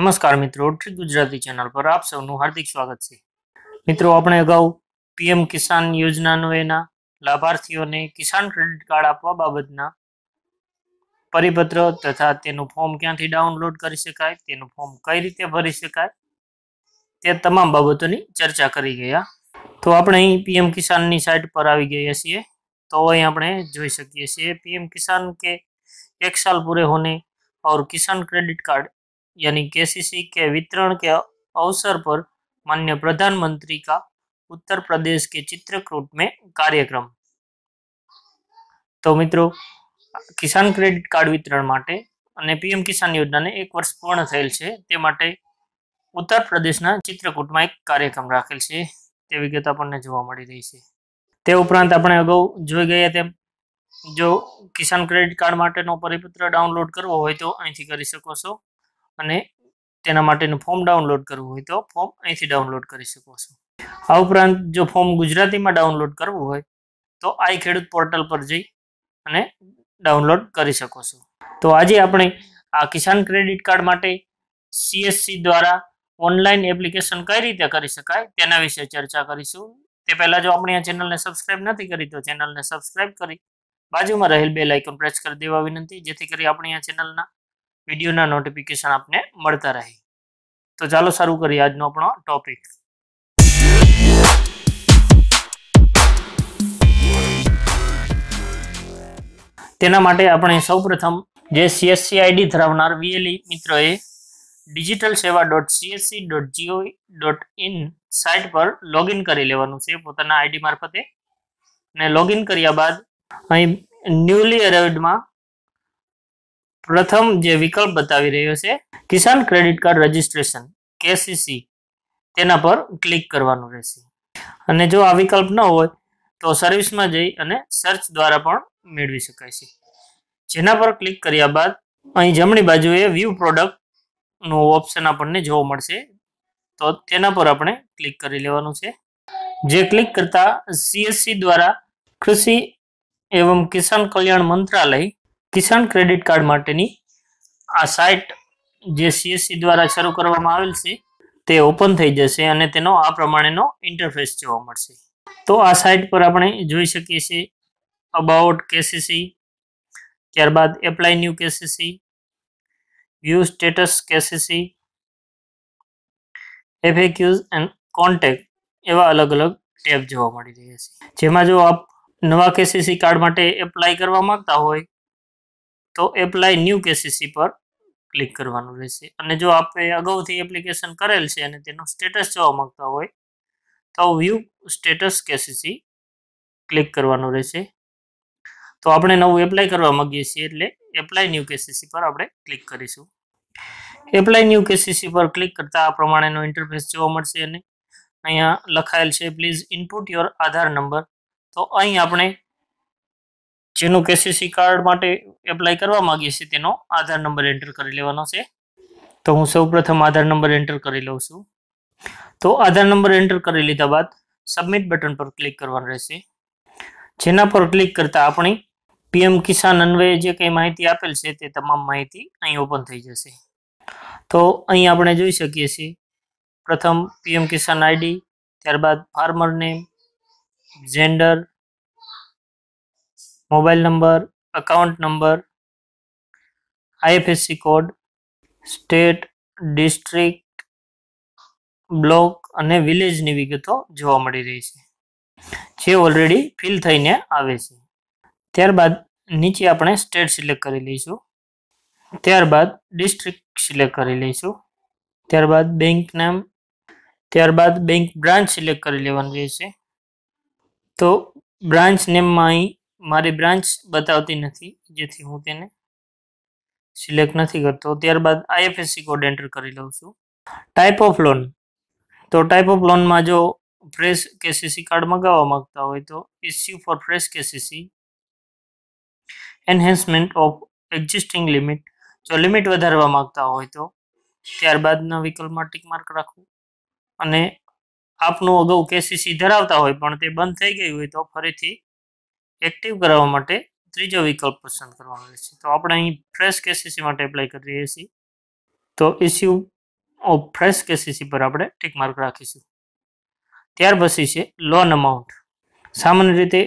નમસ્કાર મિત્રો tree Gujarati channel પર આપ સૌનું હાર્દિક સ્વાગત છે મિત્રો આપણે અગાઉ પીએમ કિસાન યોજનાનો એના લાભાર્થીઓને કિસાન ક્રેડિટ કાર્ડ આપવા બાબતના પરિપત્ર તથા તેનું ફોર્મ ક્યાંથી ડાઉનલોડ કરી શકાય તેનું ફોર્મ કઈ રીતે ભરી શકાય તે તમામ બાબતોની ચર્ચા કરી ગયા તો આપણે અહીં પીએમ કિસાનની સાઇટ પર આવી ગયા છીએ તો અહીં આપણે જોઈ શકીએ છીએ પીએમ કિસાન કે એક સાલ પૂરે હોને ઓર કિસાન ક્રેડિટ કાર્ડ यानी केसीसी के वितरण के अवसर पर मान्य प्रधानमंत्री का उत्तर प्रदेश के चित्रकूट में કાર્યક્રમ તો મિત્રો કિસાન ક્રેડિટ કાર્ડ વિતરણ માટે અને પીએમ કિસાન યોજનાને એક વર્ષ પૂર્ણ થયેલ છે તે માટે ઉત્તર પ્રદેશના ચિત્રકૂટમાં એક કાર્યક્રમ રાખેલ છે તે વિગત આપણને જોવા મળી રહી છે તે ઉપરાંત આપણે અગાઉ જોઈ ગયા તેમ જો કિસાન ક્રેડિટ કાર્ડ માટેનો પરિપત્ર ડાઉનલોડ કરવો હોય તો અહીંથી કરી શકો છો અને તેના માટેનું ફોર્મ ડાઉનલોડ કરવું હોય તો ફોર્મ અહીંથી ડાઉનલોડ કરી શકો છો આ ઉપરાંત જો ફોર્મ ગુજરાતીમાં ડાઉનલોડ કરવું હોય તો આઈ ખેડૂત પોર્ટલ પર જઈ અને ડાઉનલોડ કરી શકો છો તો આજે આપણે આ કિસાન ક્રેડિટ કાર્ડ માટે સીએસસી દ્વારા ઓનલાઈન એપ્લિકેશન કઈ રીતે કરી શકાય તેના વિશે ચર્ચા કરીશું તે પહેલાં જો આપણે આ ચેનલને સબસ્ક્રાઈબ નથી કરી તો ચેનલને સબસ્ક્રાઈબ કરી બાજુમાં રહેલ બે લાઇકન પ્રેસ કરી દેવા વિનંતી જેથી કરી આપણી આ ચેનલના વિડીયોના નોટિફિકેશન આપને મળતા રહે તો ચાલો શરૂ કરીએ આજનો આપણો ટોપિક તેના માટે આપણે સૌપ્રથમ જે સીએસસી આઈડી ધરાવનાર વીએલઈ મિત્રોએ digital Seva dot CSC dot GOV dot in site પર લોગિન કરી લેવાનું છે પોતાના આઈડી મારફતે અને લોગિન કર્યા બાદ અહીં ન્યુલી અરાઇવડમાં પ્રથમ જે વિકલ્પ બતાવી રહ્યો છે Kisan credit card registration KCC તેના પર ક્લિક કરવાનું રહેશે અને જો આ વિકલ્પ ન હોય તો સર્વિસમાં જઈ અને સર્ચ દ્વારા પણ મેળવી શકાય છે જેના પર ક્લિક કર્યા બાદ અહીં જમણી બાજુએ વ્યૂ પ્રોડક્ટનું ઓપ્શન આપણને જોવા મળશે તો તેના પર આપણે ક્લિક કરી લેવાનું છે જે ક્લિક કરતા સીએસસી દ્વારા કૃષિ એવમ કિસાન કલ્યાણ મંત્રાલય કિસાન ક્રેડિટ કાર્ડ માટેની આ સાઇટ જે સીએસસી દ્વારા શરૂ કરવામાં આવેલ છે તે ઓપન થઈ જશે અને તેનો આ પ્રમાણેનો ઇન્ટરફેસ જોવા મળશે તો આ સાઇટ પર આપણે જોઈ શકીએ છીએ અબાઉટ કેસીસી ત્યારબાદ apply new KCC view status KCC FAQs and contact એવા અલગ અલગ ટેબ જોવા મળી રહ્યા છે જેમાં જો આપ નવા કેસીસી કાર્ડ માટે એપ્લાય કરવા માંગતા હોય તો એપ્લાય ન્યૂ કેસીસી પર ક્લિક કરવાનું રહેશે અને જો આપણે અગાઉથી એપ્લિકેશન કરેલ છે અને તેનો સ્ટેટસ જોવા માંગતા હોય તો વ્યૂ સ્ટેટસ કેસીસી ક્લિક કરવાનું રહેશે તો આપણે નવું એપ્લાય કરવા માંગીએ છીએ એટલે એપ્લાય ન્યૂ કેસીસી પર આપણે ક્લિક કરીશું એપ્લાય ન્યૂ કેસીસી પર ક્લિક કરતાં આ પ્રમાણેનો ઇન્ટરફેસ જોવા મળશે અને અહીંયા લખાયેલ છે please input your Aadhaar number તો અહીં આપણે જેનું કેસીસી કાર્ડ માટે એપ્લાય કરવા માંગીએ છીએ તેનો આધાર નંબર એન્ટર કરી લેવાનો છે તો હું સૌપ્રથમ આધાર નંબર એન્ટર કરી લઉં છું તો આધાર નંબર એન્ટર કરી લીધા બાદ સબમિટ બટન પર ક્લિક કરવાનું રહેશે જેના પર ક્લિક કરતાં આપણી પીએમ કિસાન અન્વયે જે કંઈ માહિતી આપેલ છે તે તમામ માહિતી અહીં ઓપન થઈ જશે તો અહીં આપણે જોઈ શકીએ છીએ પ્રથમ પીએમ કિસાન આઈડી ત્યારબાદ farmer name gender mobile number account number IFSC code state district block અને વિલેજની વિગતો જોવા મળી રહી છે જે ઓલરેડી ફિલ થઈને આવે છે ત્યારબાદ નીચે આપણે સ્ટેટ સિલેક્ટ કરી લઈશું ત્યારબાદ ડિસ્ટ્રિક્ટ સિલેક્ટ કરી લઈશું ત્યારબાદ બેંક નામ ત્યારબાદ બેંક બ્રાન્ચ સિલેક્ટ કરી લેવાનું રહેશે તો બ્રાન્ચ નેમમાં અહીં મારી બ્રાન્ચ બતાવતી નથી જેથી હું તેને સિલેક્ટ નથી કરતો ત્યારબાદ આઈએફએસસી કોડ એન્ટર કરી લઉં છું ટાઈપ ઓફ લોન તો ટાઈપ ઓફ લોનમાં જો ફ્રેશ કેસીસી કાર્ડ મગાવવા માંગતા હોય તો issue for fresh KCC enhancement of existing limit જો લિમિટ વધારવા માંગતા હોય તો ત્યારબાદના વિકલ્પમાં ટીક માર્ક રાખવું અને આપનું અગાઉ કેસીસી ધરાવતા હોય પણ તે બંધ થઈ ગયું હોય તો ફરીથી એક્ટિવ કરાવવા માટે ત્રીજો વિકલ્પ પસંદ કરવાનો રહેશે તો આપણે અહીં ફ્રેશ કેસીસી માટે એપ્લાય કરી રહ્યા છીએ તો ઇસ્યુ ઓફ ફ્રેશ કેસીસી પર આપણે ટીક માર્ક રાખીશું ત્યાર પછી છે લોન અમાઉન્ટ સામાન્ય રીતે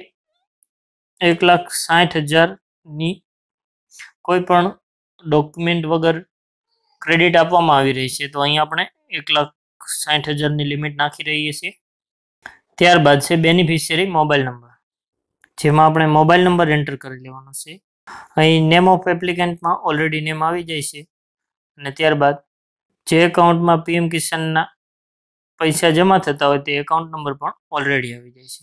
એક લાખ સાઠ હજારની કોઈ પણ ડોક્યુમેન્ટ વગર ક્રેડિટ આપવામાં આવી રહી છે તો અહીં આપણે એક લાખ સાઠ હજારની લિમિટ નાખી રહીએ છીએ ત્યારબાદ છે બેનિફિશિયરી મોબાઈલ નંબર જેમાં આપણે મોબાઈલ નંબર એન્ટર કરી લેવાનો છે અહીં નેમ ઓફ એપ્લિકન્ટમાં ઓલરેડી નેમ આવી જાય છે અને ત્યારબાદ જે એકાઉન્ટમાં પીએમ કિસાનના પૈસા જમા થતા હોય તે એકાઉન્ટ નંબર પણ ઓલરેડી આવી જાય છે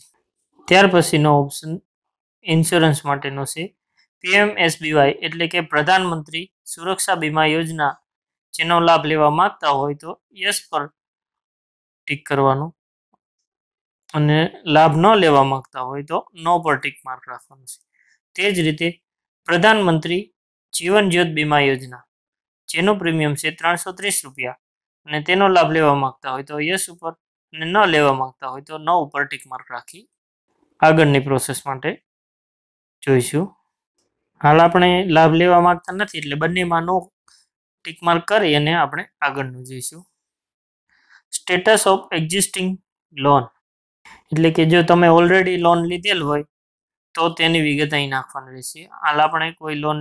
ત્યાર પછીનો ઓપ્શન ઇન્સ્યોરન્સ માટેનો છે પીએમ એસબીવાય એટલે કે પ્રધાનમંત્રી સુરક્ષા બીમા યોજના જેનો લાભ લેવા માગતા હોય તો યસ પર ટીક કરવાનું અને લાભ ન લેવા માંગતા હોય તો નો પર ટીક માર્ક રાખવાનું છે તે જ રીતે પ્રધાનમંત્રી જીવન જ્યોત બીમા યોજના જેનું પ્રીમિયમ છે ત્રણસો ત્રીસ રૂપિયા અને તેનો લાભ લેવા માંગતા હોય તો યસ ઉપર અને ન લેવા માંગતા હોય તો ન ઉપર ટીક માર્ક રાખી આગળની પ્રોસેસ માટે જોઈશું હાલ આપણે લાભ લેવા માંગતા નથી એટલે બંનેમાં નો ટીક માર્ક કરી અને આપણે આગળનું જોઈશું સ્ટેટસ ઓફ એક્ઝિસ્ટિંગ લોન એટલે કે જો તમે ઓલરેડી લોન લીધેલ હોય તો તેની વિગત અહીં નાખવાની રહેશે હાલ આપણે કોઈ લોન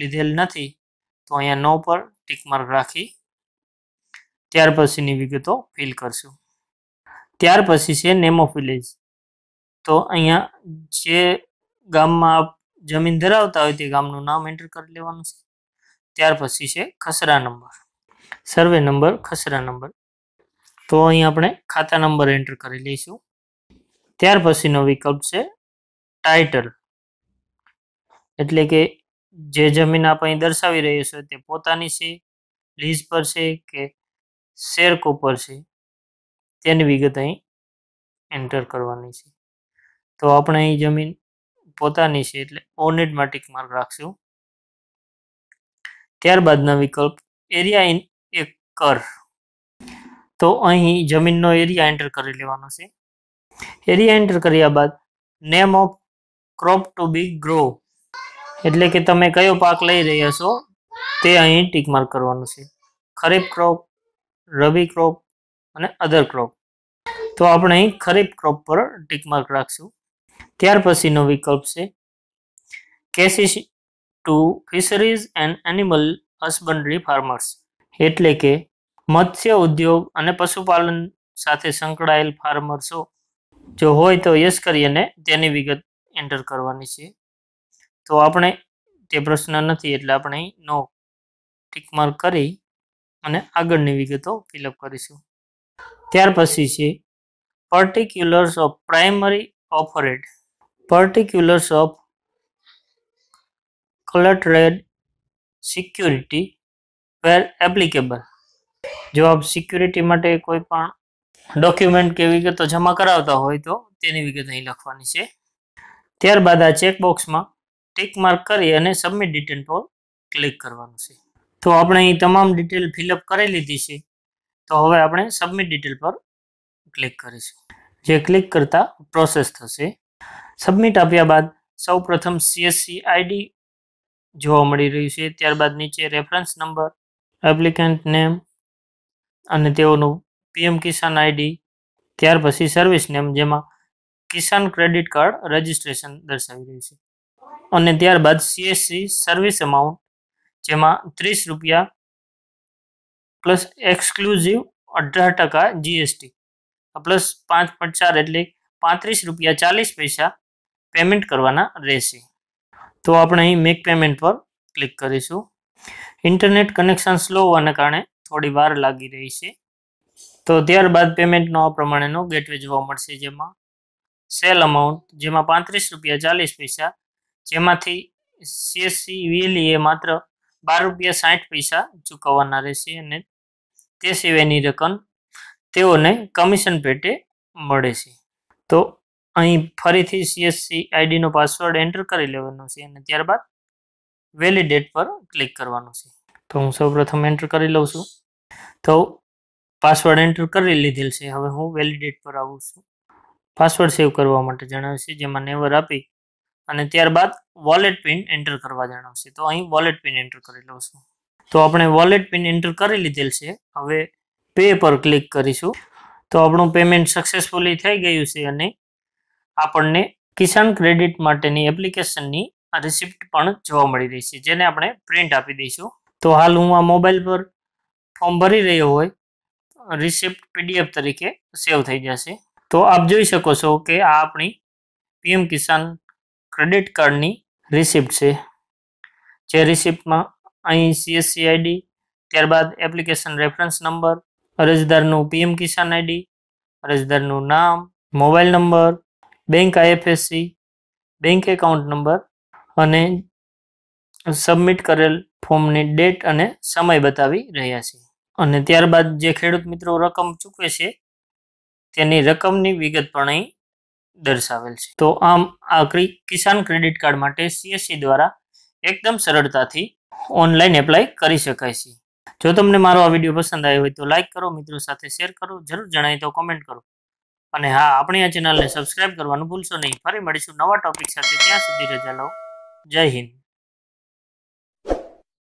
લીધેલ નથી તો અહીંયા નો પર ટીકમાર્ક રાખી ત્યાર પછીની વિગતો ફિલ કરશું ત્યાર પછી છે નેમ વિલેજ તો અહીંયા જે ગામમાં આપ જમીન ધરાવતા હોય તે ગામનું નામ એન્ટર કરી લેવાનું છે ત્યાર પછી છે khasra number survey number khasra number તો અહીં આપણે ખાતા નંબર એન્ટર કરી લઈશું ત્યાર પછીનો વિકલ્પ છે ટાઇટલ એટલે કે જે જમીન આપણે દર્શાવી રહ્યો છે તે પોતાની છે લીઝ પર છે કે શેરકો પર છે તેની વિગત અહીં એન્ટર કરવાની છે તો આપણે અહીં જમીન પોતાની છે એટલે ઓનેટ માટિક માર્ક રાખશું ત્યારબાદના વિકલ્પ એરિયા ઇન એક કર તો અહીં જમીનનો એરિયા એન્ટર કરી લેવાનો છે એરિયા એન્ટર કર્યા બાદ name of crop to be grow એટલે કે તમે કયો પાક લઈ રહ્યા છો તે અહીં ટીક માર્ક કરવાનું છે ખરીફ ક્રોપ રવિ ક્રોપ અને અધર ક્રોપ તો આપણે અહીં ખરીફ ક્રોપ પર ટીક માર્ક રાખશું ત્યાર પછીનો વિકલ્પ છે KCC to fisheries and animal husbandry farmers એટલે કે મત્સ્ય ઉદ્યોગ અને પશુપાલન સાથે સંકળાયેલ ફાર્મર્સો જો હોય તો યસ કરી અને તેની વિગત એન્ટર કરવાની છે તો આપણે તે પ્રશ્ન નથી એટલે આપણે નો ટીક માર્ક કરી અને આગળની વિગતો ફિલઅપ કરીશું ત્યાર પછી છે particulars of primary offered particulars of collateral security where applicable જવાબ સિક્યુરિટી માટે કોઈ પણ ડોક્યુમેન્ટ કે વિગતો જમા કરાવતા હોય તો તેની વિગત અહીં લખવાની છે ત્યારબાદ આ ચેકબોક્સમાં ટીક માર્ક કરી અને સબમિટ ડિટેલ પર ક્લિક કરવાનું છે તો આપણે અહીં તમામ ડિટેલ ફિલઅપ કરી લીધી છે તો હવે આપણે સબમિટ ડિટેલ પર ક્લિક કરીશું જે ક્લિક કરતા પ્રોસેસ થશે સબમિટ આપ્યા બાદ સૌ પ્રથમ સીએસસી આઈડી જોવા મળી રહ્યું છે ત્યારબાદ નીચે રેફરન્સ નંબર એપ્લિકન્ટ નેમ અને તેઓનું પીએમ કિસાન આઈડી ત્યાર પછી સર્વિસ નેમ જેમાં કિસાન ક્રેડિટ કાર્ડ રજીસ્ટ્રેશન દર્શાવી રહ્યું છે અને ત્યારબાદ સીએસસી સર્વિસ અમાઉન્ટ જેમાં ત્રીસ રૂપિયા પ્લસ એક્સક્લુઝિવ અઢાર ટકા જીએસટી પ્લસ પાંચ પોઈન્ટ ચાર એટલે પાંત્રીસ રૂપિયા ચાલીસ પૈસા પેમેન્ટ કરવાના રહેશે તો આપણે અહીં મેક પેમેન્ટ પર ક્લિક કરીશું ઇન્ટરનેટ કનેક્શન સ્લો હોવાને કારણે થોડી વાર લાગી રહી છે તો ત્યારબાદ પેમેન્ટનો આ પ્રમાણેનો ગેટવે જોવા મળશે જેમાં સેલ અમાઉન્ટ જેમાં પાંત્રીસ રૂપિયા ચાલીસ પૈસા જેમાંથી સીએસસી વીએલઈએ માત્ર બાર રૂપિયા સાઠ પૈસા ચૂકવવાના રહેશે અને તે સિવાયની રકમ તેઓને કમિશન પેટે મળે છે તો અહીં ફરીથી સીએસસી આઈડીનો પાસવર્ડ એન્ટર કરી લેવાનો છે અને ત્યારબાદ વેલિડેટ પર ક્લિક કરવાનું છે તો હું સૌપ્રથમ એન્ટર કરી લઉં છું તો પાસવર્ડ એન્ટર કરી લીધેલ છે હવે હું વેલિડેટ પર આવું છું પાસવર્ડ સેવ કરવા માટે જણાવશે જેમાં નેવર આપી અને ત્યારબાદ વોલેટ પિન એન્ટર કરવા જણાવશે તો અહીં વોલેટ પિન એન્ટર કરી લઉં છું તો આપણે વોલેટ પિન એન્ટર કરી લીધેલ છે હવે પે પર ક્લિક કરીશું તો આપણું પેમેન્ટ સક્સેસફુલી થઈ ગયું છે અને આપણને કિસાન ક્રેડિટ માટેની એપ્લિકેશનની આ રિસિપ્ટ પણ જોવા મળી રહી છે જેને આપણે પ્રિન્ટ આપી દઈશું તો હાલ હું આ મોબાઈલ પર ફોર્મ ભરી રહ્યો હોય રિસિપ્ટ પીડીએફ તરીકે સેવ થઈ જશે તો આપ જોઈ શકો છો કે આ આપણી પીએમ કિસાન ક્રેડિટ કાર્ડની રિસિપ્ટ છે જે રિસિપ્ટમાં અહીં સીએસસી આઈડી ત્યારબાદ એપ્લિકેશન રેફરન્સ નંબર અરજદારનું પીએમ કિસાન આઈડી અરજદારનું નામ mobile number bank IFSC bank account number અને સબમિટ કરેલ ફોર્મની ડેટ અને સમય બતાવી રહ્યા છીએ અને ત્યારબાદ જે ખેડૂત મિત્રો રકમ ચૂકવે છે તેની રકમની વિગત પણ અહીં દર્શાવેલ છે તો આમ આ કિસાન ક્રેડિટ કાર્ડ માટે સીએસસી દ્વારા એકદમ સરળતાથી ઓનલાઈન એપ્લાય કરી શકાય છે જો તમને મારો આ વિડીયો પસંદ આવ્યો હોય તો લાઇક કરો મિત્રો સાથે શેર કરો જરૂર જણાય તો કોમેન્ટ કરો અને હા આપણી આ ચેનલને સબસ્ક્રાઈબ કરવાનું ભૂલશો નહીં ફરી મળીશું નવા ટોપિક સાથે ત્યાં સુધી રજા લઉં જય હિન્દ